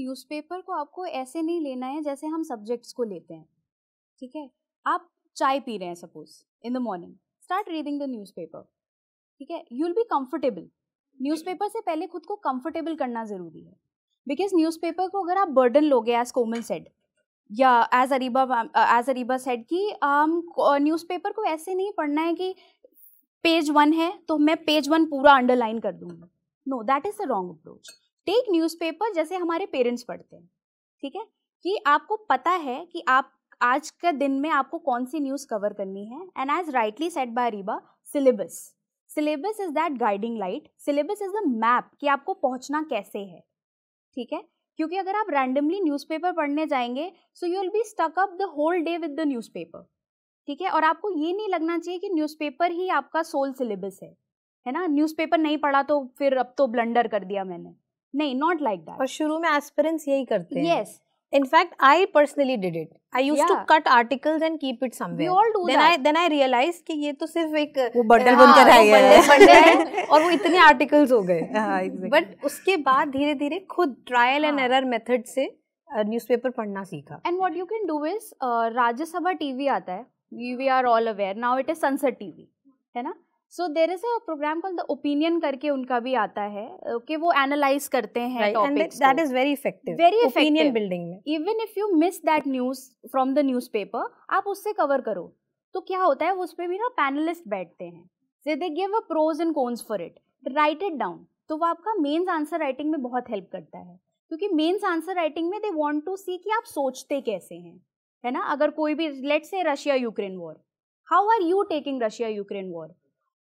Newspaper को आपको ऐसे नहीं लेना है जैसे हम सब्जेक्ट्स को लेते हैं ठीक है आप चाय पी रहे हैं suppose in the morning start reading the newspaper ठीक है you will be comfortable newspaper से पहले खुद को कंफर्टेबल करना ज़रूरी है बिकॉज न्यूज़पेपर को अगर आप बर्डन लोगे एज कोमल सेड या as Ariba as Ariba said कि न्यूज़पेपर को ऐसे नहीं पढ़ना है कि पेज वन है तो मैं पेज वन पूरा अंडरलाइन कर दूंगी no that is the wrong approach take newspaper जैसे हमारे पेरेंट्स पढ़ते हैं ठीक है कि आपको पता है कि आप आज के दिन में आपको कौन सी न्यूज़ कवर करनी है and as rightly said by Ariba syllabus syllabus is that guiding light syllabus is the map कि आपको पहुंचना कैसे है ठीक है क्योंकि अगर आप रैंडमली न्यूज़पेपर पढ़ने जाएंगे so you will be stuck up the whole day with the newspaper ठीक है और आपको ये नहीं लगना चाहिए कि न्यूज़पेपर ही आपका सोल सिलेबस है है ना न्यूज़पेपर नहीं पढ़ा तो फिर अब तो ब्लंडर कर दिया मैंने नहीं नॉट लाइक दैट और शुरू में एस्पिरेंट्स यही करते हैं yes in fact I personally did it I use to cut articles and keep it somewhere we all do then I then I realise कि ये तो सिर्फ एक वो बंडल हाँ, बनकर आ गया है और वो इतने आर्टिकल्स हो गए हां एग्जैक्टली बट उसके बाद धीरे-धीरे खुद ट्रायल एंड एरर मेथड से न्यूज़पेपर पढ़ना सीखा and what you can do is Rajya Sabha TV आता है we are all aware now it is Sansad TV है ना so there is a programme call the opinion करके उनका भी आता है कि वो एनालाइज करते हैं that is very effective very opinion building में even if you miss that news from the newspaper आप उससे कवर करो तो क्या होता है उस पर भी ना पैनलिस्ट बैठते हैं they give a pros and cons for it write it down तो वो आपका मेन्स आंसर राइटिंग में बहुत हेल्प करता है क्योंकि मेन्स आंसर राइटिंग में दे वॉन्ट टू सी कि आप सोचते कैसे हैं है ना अगर कोई भी let's say Russia Ukraine war how are you taking Russia Ukraine war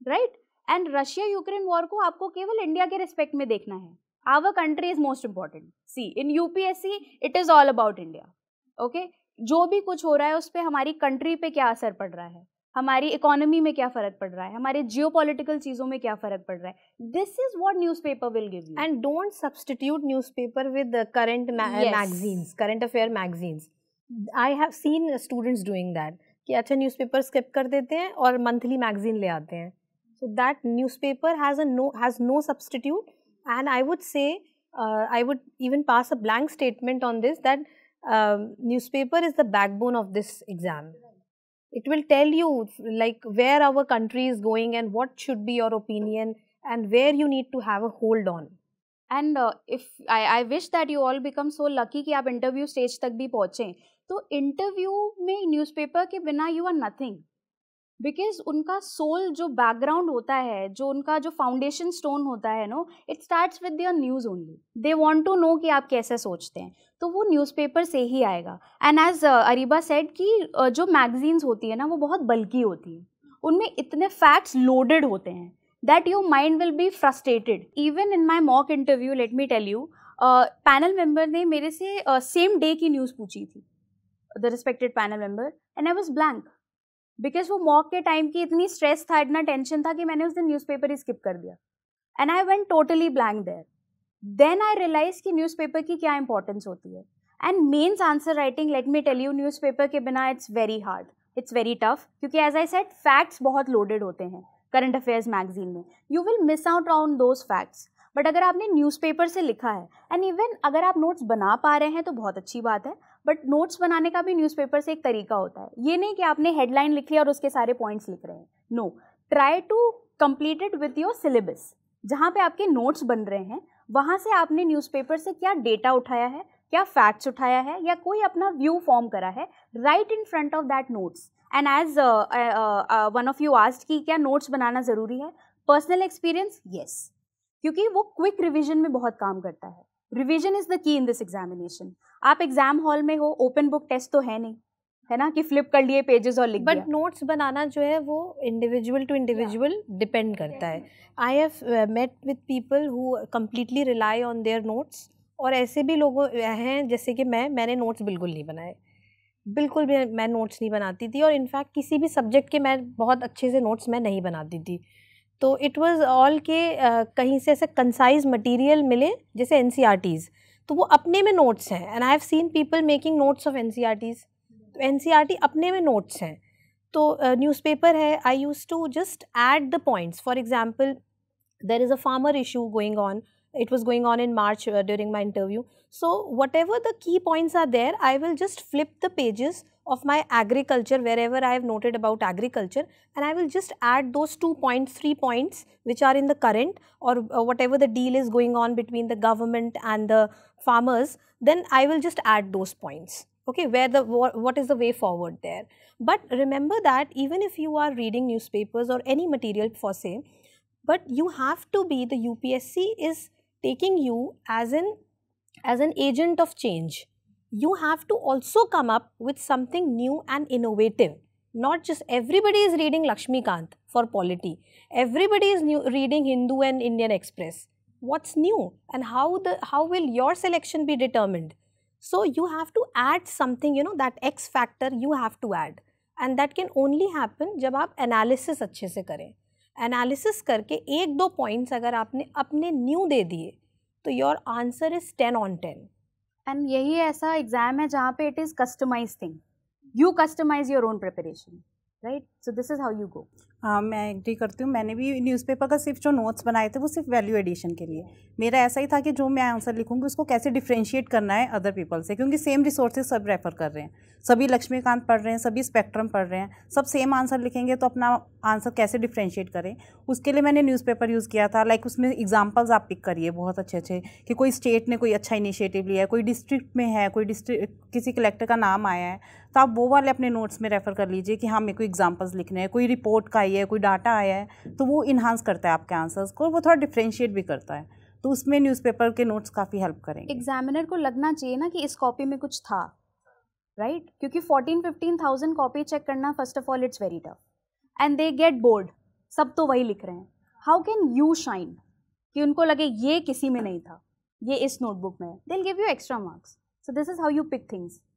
right and Russia Ukraine war को आपको केवल इंडिया के रिस्पेक्ट में देखना है our country is most important see in UPSC it is all about India okay जो भी कुछ हो रहा है उस पर हमारी कंट्री पे क्या असर पड़ रहा है हमारी इकोनॉमी में क्या फर्क पड़ रहा है हमारे जियो चीज़ों में क्या फर्क पड़ रहा है this is what newspaper will give and don't substitute newspaper with current magazines current affair magazines I have seen students doing that कि अच्छा न्यूज़पेपर स्किप कर देते हैं और मंथली मैगजीन ले आते हैं So that newspaper has a no has no substitute, and I would say uh, I would even pass a blank statement on this that um, newspaper is the backbone of this exam. It will tell you like where our country is going and what should be your opinion and where you need to have a hold on. And uh, if I wish that you all become so lucky lucky कि interview stage stage तक भी पहुँचें तो interview में newspaper के बिना you are because उनका soul जो बैकग्राउंड होता है जो उनका जो फाउंडेशन स्टोन होता है no it starts with your news only they want to know कि आप कैसे सोचते हैं तो वो न्यूज़पेपर से ही आएगा एंड एज अरिबा सेड कि uh, जो मैगजीन्स होती है ना वो बहुत बल्कि होती है उनमें इतने फैक्ट्स लोडेड होते हैं that your mind will be frustrated even in my mock interview let me tell you panel member ने मेरे से सेम uh, डे की न्यूज़ पूछी थी the respected panel member and I was blank because वो mock के time की इतनी स्ट्रेस था इतना टेंशन था कि मैंने उस दिन न्यूज़पेपर ही स्किप कर दिया and I went totally blank there then I realise कि न्यूज़पेपर की क्या इंपॉर्टेंस होती है and mains answer writing let me tell you newspaper के बिना it's very hard it's very tough क्योंकि एज आई सेट फैक्ट्स बहुत लोडेड होते हैं करंट अफेयर्स मैगजीन में you will miss out on those facts but अगर आपने newspaper से लिखा है एंड इवन अगर आप नोट्स बना पा रहे हैं तो बहुत अच्छी बात है बट नोट्स बनाने का भी न्यूज़पेपर से एक तरीका होता है ये नहीं कि आपने हेडलाइन लिख लिया और उसके सारे पॉइंट्स लिख रहे हैं no try to completed it with your syllabus जहाँ पे आपके नोट्स बन रहे हैं वहाँ से आपने न्यूज़पेपर से क्या डेटा उठाया है क्या फैक्ट्स उठाया है या कोई अपना व्यू फॉर्म करा है right in front of that notes and as one of you asked कि क्या नोट्स बनाना ज़रूरी है पर्सनल एक्सपीरियंस येस क्योंकि वो क्विक रिविजन में बहुत काम करता है revision is the key in this examination आप एग्जाम हॉल में हो ओपन बुक टेस्ट तो है नहीं है ना कि फ्लिप कर लिए पेजेस और लिख बट नोट्स बनाना जो है वो इंडिविजुअल टू इंडिविजुअल डिपेंड करता है I have met with people who completely rely on their notes और ऐसे भी लोग हैं जैसे कि मैं मैंने नोट्स बिल्कुल नहीं बनाए बिल्कुल भी मैं नोट्स नहीं बनाती थी और इनफैक्ट किसी भी सब्जेक्ट के मैं बहुत अच्छे से नोट्स मैं नहीं बनाती थी तो इट वाज ऑल के कहीं से ऐसे कंसाइज मटेरियल मिले जैसे एन e तो वो अपने में नोट्स हैं and I have seen people making notes of end to end e अपने में नोट्स हैं तो न्यूज़पेपर है I use to just add the points for example there is a farmer issue going on it was going on in March uh, during my interview. So whatever the key points are there, I will just flip the pages of my agriculture wherever I have noted about agriculture and I will just add those two points, three points which are in the current or uh, whatever the deal is going on between the government and the farmers, then I will just add those points. Okay, where the what is the way forward there? But remember that even if you are reading newspapers or any material for say, but you have to be the UPSC is taking you as an as an agent of change you have to also come up with something new and innovative not just everybody is reading Lakshmi Kant for polity everybody is new, reading hindu and indian express what's new and how the how will your selection be determined so you have to add something you know that x factor you have to add and that can only happen जब आप analysis अच्छे से करें analysis करके एक दो points अगर आपने अपने न्यू दे दिए तो your answer is ten on ten and यही ऐसा एग्ज़ाम है जहाँ पे it is customise thing you customise your own preparation right so this is how you go हाँ मैं एग्री करती हूँ मैंने भी न्यूज़पेपर का सिर्फ जो नोट्स बनाए थे वो सिर्फ वैल्यू एडिशन के लिए मेरा ऐसा ही था कि जो मैं आंसर लिखूँगी उसको कैसे डिफ्रेंशिएट करना है अदर पीपल से क्योंकि सेम रिसोर्सेज सब रेफर कर रहे हैं सभी लक्ष्मीकांत पढ़ रहे हैं सभी स्पेक्ट्रम पढ़ रहे हैं सब सेम आंसर लिखेंगे तो अपना आंसर कैसे डिफ्रेंशिएट करें उसके लिए मैंने न्यूज़पेपर यूज़ किया था लाइक like उसमें एग्जाम्पल्स आप पिक करिए बहुत अच्छे अच्छे कि कोई स्टेट ने कोई अच्छा इनिशिएटिव लिया है कोई डिस्ट्रिक्ट में है कोई डिस्ट्रिक्ट किसी कलेक्टर का नाम आया है तो आप वो वाले अपने नोट्स में रेफ़र कर लीजिए कि हाँ मेरे को एग्जाम्पल्स लिखने हैं कोई रिपोर्ट का आई है कोई डाटा आया है तो वो इन्हांस करता है आपके आंसर्स को वो थोड़ा डिफ्रेंशिएट भी करता है तो उसमें न्यूज़पेपर के नोट्स काफ़ी हेल्प करेंगे एग्जामिनर को लगना चाहिए ना कि इस कॉपी में कुछ था राइट right? क्योंकि fourteen fifteen thousand copy check करना first of all it's very tough and they get bored सब तो वही लिख रहे हैं हाउ कैन यू शाइन कि उनको लगे ये किसी में नहीं था ये इस नोटबुक में they give you extra marks so this is how you pick things